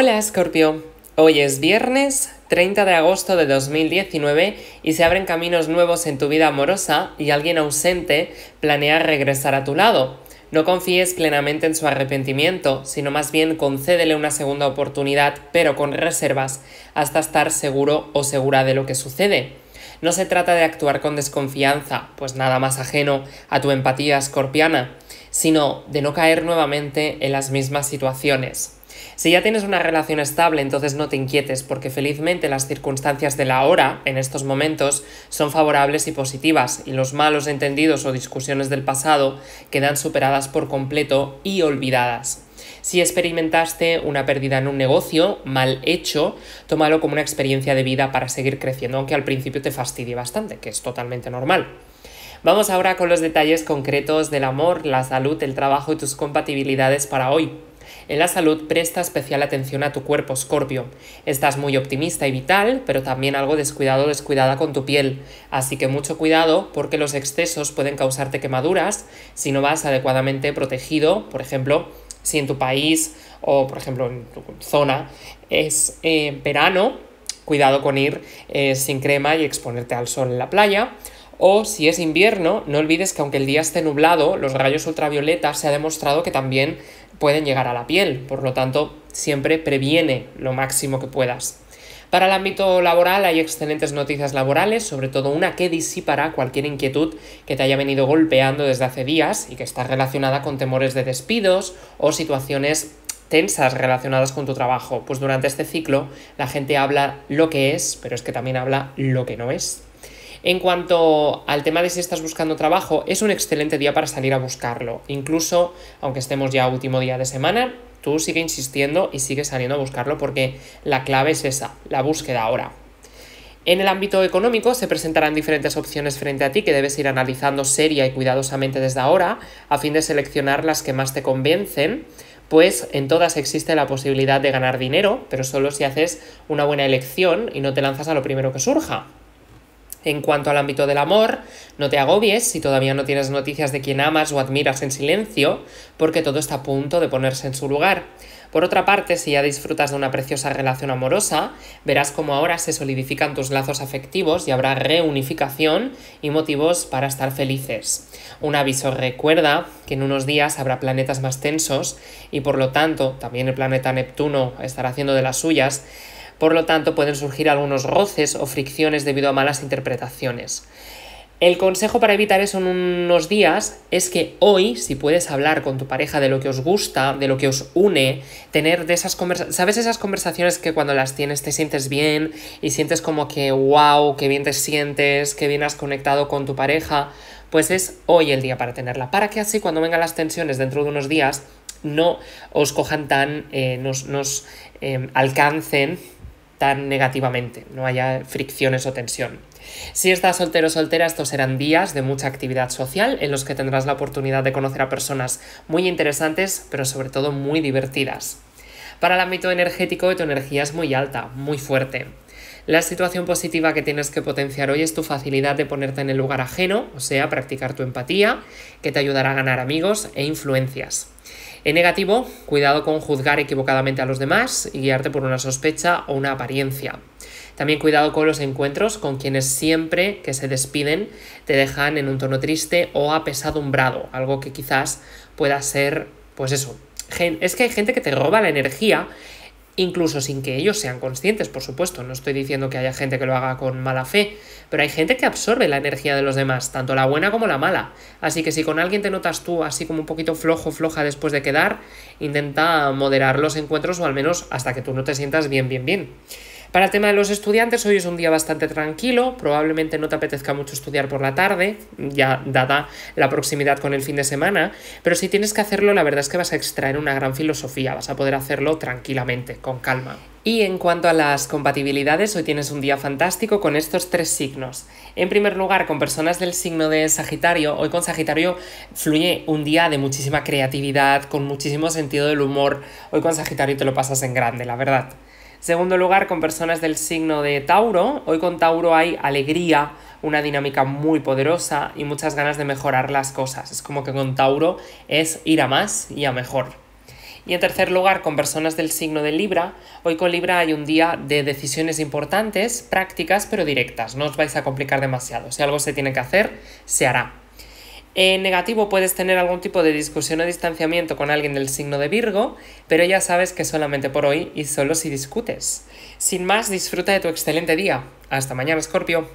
Hola Scorpio, hoy es viernes 30 de agosto de 2019 y se abren caminos nuevos en tu vida amorosa y alguien ausente planea regresar a tu lado. No confíes plenamente en su arrepentimiento, sino más bien concédele una segunda oportunidad, pero con reservas, hasta estar seguro o segura de lo que sucede. No se trata de actuar con desconfianza, pues nada más ajeno a tu empatía escorpiana, sino de no caer nuevamente en las mismas situaciones. Si ya tienes una relación estable, entonces no te inquietes, porque felizmente las circunstancias de la hora, en estos momentos, son favorables y positivas, y los malos entendidos o discusiones del pasado quedan superadas por completo y olvidadas. Si experimentaste una pérdida en un negocio mal hecho, tómalo como una experiencia de vida para seguir creciendo, aunque al principio te fastidie bastante, que es totalmente normal. Vamos ahora con los detalles concretos del amor, la salud, el trabajo y tus compatibilidades para hoy. En la salud presta especial atención a tu cuerpo, Scorpio. Estás muy optimista y vital, pero también algo descuidado o descuidada con tu piel. Así que mucho cuidado porque los excesos pueden causarte quemaduras si no vas adecuadamente protegido, por ejemplo, si en tu país o por ejemplo en tu zona es eh, verano, cuidado con ir eh, sin crema y exponerte al sol en la playa. O si es invierno, no olvides que aunque el día esté nublado, los rayos ultravioleta se ha demostrado que también pueden llegar a la piel, por lo tanto, siempre previene lo máximo que puedas. Para el ámbito laboral hay excelentes noticias laborales, sobre todo una que disipará cualquier inquietud que te haya venido golpeando desde hace días y que está relacionada con temores de despidos o situaciones tensas relacionadas con tu trabajo, pues durante este ciclo la gente habla lo que es, pero es que también habla lo que no es. En cuanto al tema de si estás buscando trabajo, es un excelente día para salir a buscarlo. Incluso, aunque estemos ya último día de semana, tú sigue insistiendo y sigue saliendo a buscarlo porque la clave es esa, la búsqueda ahora. En el ámbito económico se presentarán diferentes opciones frente a ti que debes ir analizando seria y cuidadosamente desde ahora a fin de seleccionar las que más te convencen, pues en todas existe la posibilidad de ganar dinero, pero solo si haces una buena elección y no te lanzas a lo primero que surja. En cuanto al ámbito del amor, no te agobies si todavía no tienes noticias de quien amas o admiras en silencio, porque todo está a punto de ponerse en su lugar. Por otra parte, si ya disfrutas de una preciosa relación amorosa, verás cómo ahora se solidifican tus lazos afectivos y habrá reunificación y motivos para estar felices. Un aviso recuerda que en unos días habrá planetas más tensos y por lo tanto también el planeta Neptuno estará haciendo de las suyas por lo tanto, pueden surgir algunos roces o fricciones debido a malas interpretaciones. El consejo para evitar eso en unos días es que hoy, si puedes hablar con tu pareja de lo que os gusta, de lo que os une, tener de esas conversaciones, ¿sabes esas conversaciones que cuando las tienes te sientes bien y sientes como que, wow, qué bien te sientes, que bien has conectado con tu pareja? Pues es hoy el día para tenerla, para que así cuando vengan las tensiones dentro de unos días no os cojan tan, eh, nos, em, alcancen tan negativamente, no haya fricciones o tensión. Si estás soltero o soltera, estos serán días de mucha actividad social en los que tendrás la oportunidad de conocer a personas muy interesantes, pero sobre todo muy divertidas. Para el ámbito energético, tu energía es muy alta, muy fuerte. La situación positiva que tienes que potenciar hoy es tu facilidad de ponerte en el lugar ajeno, o sea, practicar tu empatía, que te ayudará a ganar amigos e influencias. En negativo, cuidado con juzgar equivocadamente a los demás y guiarte por una sospecha o una apariencia. También cuidado con los encuentros con quienes siempre que se despiden te dejan en un tono triste o apesadumbrado, algo que quizás pueda ser, pues eso. Es que hay gente que te roba la energía incluso sin que ellos sean conscientes, por supuesto. No estoy diciendo que haya gente que lo haga con mala fe, pero hay gente que absorbe la energía de los demás, tanto la buena como la mala. Así que si con alguien te notas tú así como un poquito flojo, floja después de quedar, intenta moderar los encuentros o al menos hasta que tú no te sientas bien, bien, bien. Para el tema de los estudiantes, hoy es un día bastante tranquilo, probablemente no te apetezca mucho estudiar por la tarde, ya dada la proximidad con el fin de semana, pero si tienes que hacerlo, la verdad es que vas a extraer una gran filosofía, vas a poder hacerlo tranquilamente, con calma. Y en cuanto a las compatibilidades, hoy tienes un día fantástico con estos tres signos. En primer lugar, con personas del signo de Sagitario, hoy con Sagitario fluye un día de muchísima creatividad, con muchísimo sentido del humor. Hoy con Sagitario te lo pasas en grande, la verdad. Segundo lugar, con personas del signo de Tauro. Hoy con Tauro hay alegría, una dinámica muy poderosa y muchas ganas de mejorar las cosas. Es como que con Tauro es ir a más y a mejor. Y en tercer lugar, con personas del signo de Libra, hoy con Libra hay un día de decisiones importantes, prácticas, pero directas. No os vais a complicar demasiado. Si algo se tiene que hacer, se hará. En negativo puedes tener algún tipo de discusión o distanciamiento con alguien del signo de Virgo, pero ya sabes que solamente por hoy y solo si discutes. Sin más, disfruta de tu excelente día. Hasta mañana, Scorpio.